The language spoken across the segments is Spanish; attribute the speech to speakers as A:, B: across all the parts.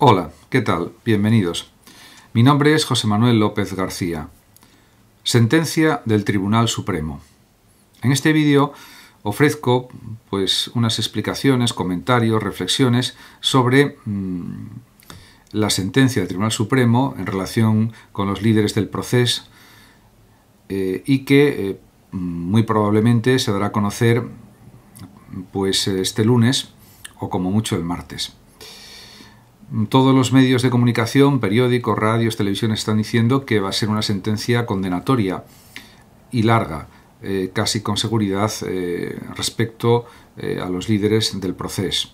A: Hola, ¿qué tal? Bienvenidos. Mi nombre es José Manuel López García. Sentencia del Tribunal Supremo. En este vídeo ofrezco pues unas explicaciones, comentarios, reflexiones sobre mm, la sentencia del Tribunal Supremo en relación con los líderes del proceso eh, y que eh, muy probablemente se dará a conocer pues este lunes o como mucho el martes. Todos los medios de comunicación, periódicos, radios, televisión, están diciendo que va a ser una sentencia condenatoria y larga, eh, casi con seguridad, eh, respecto eh, a los líderes del proceso,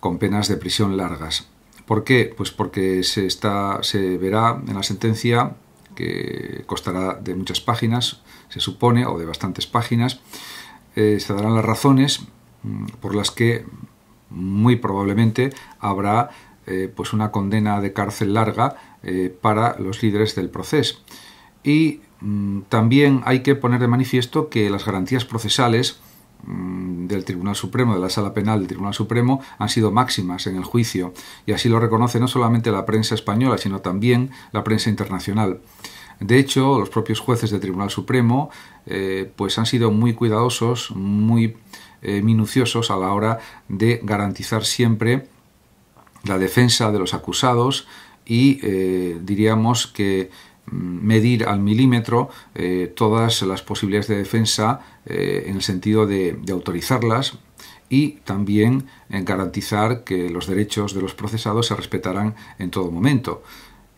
A: con penas de prisión largas. ¿Por qué? Pues porque se, está, se verá en la sentencia, que costará de muchas páginas, se supone, o de bastantes páginas, se darán las razones mm, por las que muy probablemente habrá eh, pues una condena de cárcel larga eh, para los líderes del proceso. Y mm, también hay que poner de manifiesto que las garantías procesales mm, del Tribunal Supremo, de la Sala Penal del Tribunal Supremo, han sido máximas en el juicio, y así lo reconoce no solamente la prensa española, sino también la prensa internacional. De hecho, los propios jueces del Tribunal Supremo eh, pues han sido muy cuidadosos, muy eh, minuciosos a la hora de garantizar siempre la defensa de los acusados y eh, diríamos que mm, medir al milímetro eh, todas las posibilidades de defensa en el sentido de, de autorizarlas y también garantizar que los derechos de los procesados se respetarán en todo momento.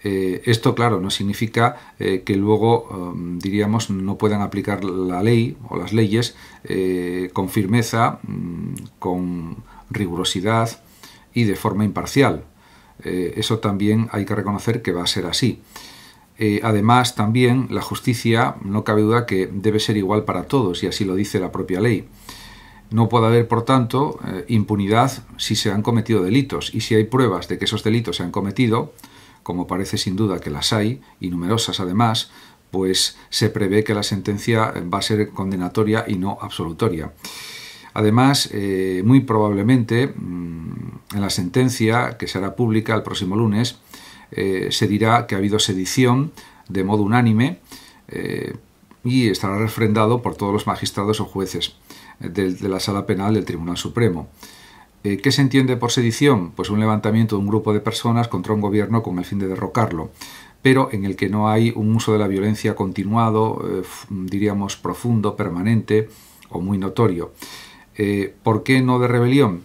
A: Eh, esto, claro, no significa eh, que luego, um, diríamos, no puedan aplicar la ley o las leyes eh, con firmeza, mm, con rigurosidad y de forma imparcial. eso también hay que reconocer que va a ser así. además, también la justicia, no cabe duda que debe ser igual para todos, y así lo dice la propia ley. No puede haber, por tanto, impunidad si se han cometido delitos, y si hay pruebas de que esos delitos se han cometido, como parece sin duda que las hay, y numerosas además, pues se prevé que la sentencia va a ser condenatoria y no absolutoria. Además, eh, muy probablemente mm, en la sentencia que será pública el próximo lunes eh, se dirá que ha habido sedición de modo unánime eh, y estará refrendado por todos los magistrados o jueces de la sala penal del Tribunal Supremo. Eh, ¿Qué se entiende por sedición? Pues un levantamiento de un grupo de personas contra un gobierno con el fin de derrocarlo pero en el que no hay un uso de la violencia continuado, eh, diríamos profundo, permanente o muy notorio. Eh, ¿Por qué no de rebelión?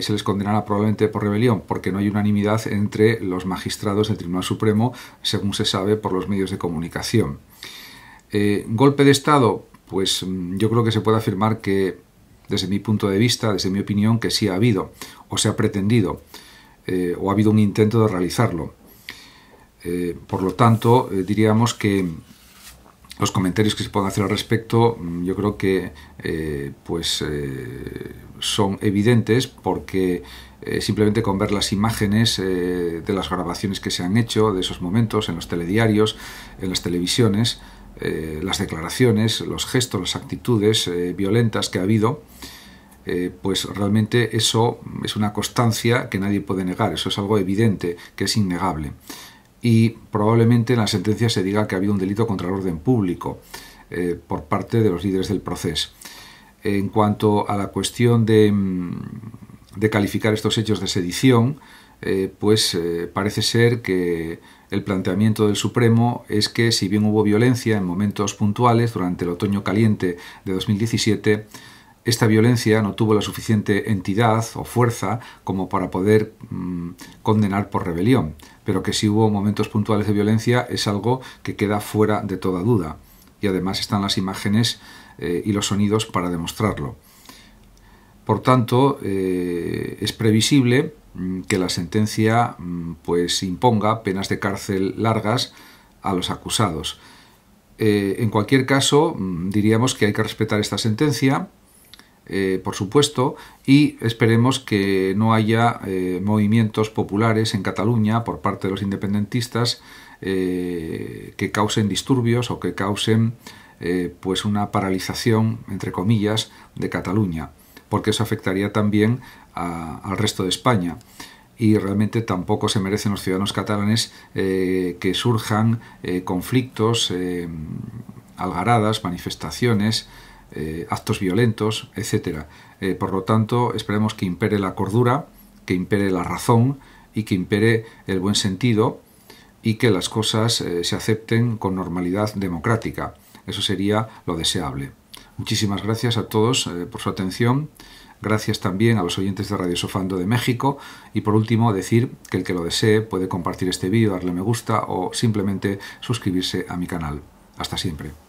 A: se les condenará probablemente por rebelión, porque no hay unanimidad entre los magistrados del Tribunal Supremo, según se sabe por los medios de comunicación. ¿Golpe de Estado? Pues mm, yo creo que se puede afirmar que desde mi punto de vista, desde mi opinión, que sí ha habido, o se ha pretendido, eh, o ha habido un intento de realizarlo. Eh, por lo tanto, eh, diríamos que los comentarios que se pueden hacer al respecto, mm, yo creo que pues son evidentes porque simplemente con ver las imágenes de las grabaciones que se han hecho de esos momentos en los telediarios, en las televisiones, eh, las declaraciones, los gestos, las actitudes eh, violentas que ha habido, eh, pues realmente eso es una constancia que nadie puede negar, eso es algo evidente, que es innegable. Y probablemente en la sentencia se diga que ha habido un delito contra el orden público por parte de los líderes del proceso. En cuanto a la cuestión de mm, calificar estos hechos de sedición, eh, pues eh, parece ser que el planteamiento del Supremo es que si bien hubo violencia en momentos puntuales durante el otoño caliente de 2017, esta violencia no tuvo la suficiente entidad o fuerza como para poder mm, condenar por rebelión, pero que si hubo momentos puntuales de violencia es algo que queda fuera de toda duda. Y además están las imágenes eh, y los sonidos para demostrarlo. Por tanto, es previsible Mm, que la sentencia mm, pues imponga penas de cárcel largas a los acusados. Eh, en cualquier caso, mm, diríamos que hay que respetar esta sentencia, eh, por supuesto, y esperemos que no haya eh, movimientos populares en Cataluña por parte de los independentistas que causen disturbios o que causen pues una paralización, entre comillas, de Cataluña porque eso afectaría también al resto de España y realmente tampoco se merecen los ciudadanos catalanes eh, que surjan eh, conflictos, eh, algaradas, manifestaciones, actos violentos, etc. por lo tanto, esperemos que impere la cordura, que impere la razón y que impere el buen sentido y que las cosas se acepten con normalidad democrática. Eso sería lo deseable. Muchísimas gracias a todos eh, por su atención. Gracias también a los oyentes de Radio Sofando de México y por último decir que el que lo desee puede compartir este vídeo, darle me gusta o simplemente suscribirse a mi canal. Hasta siempre.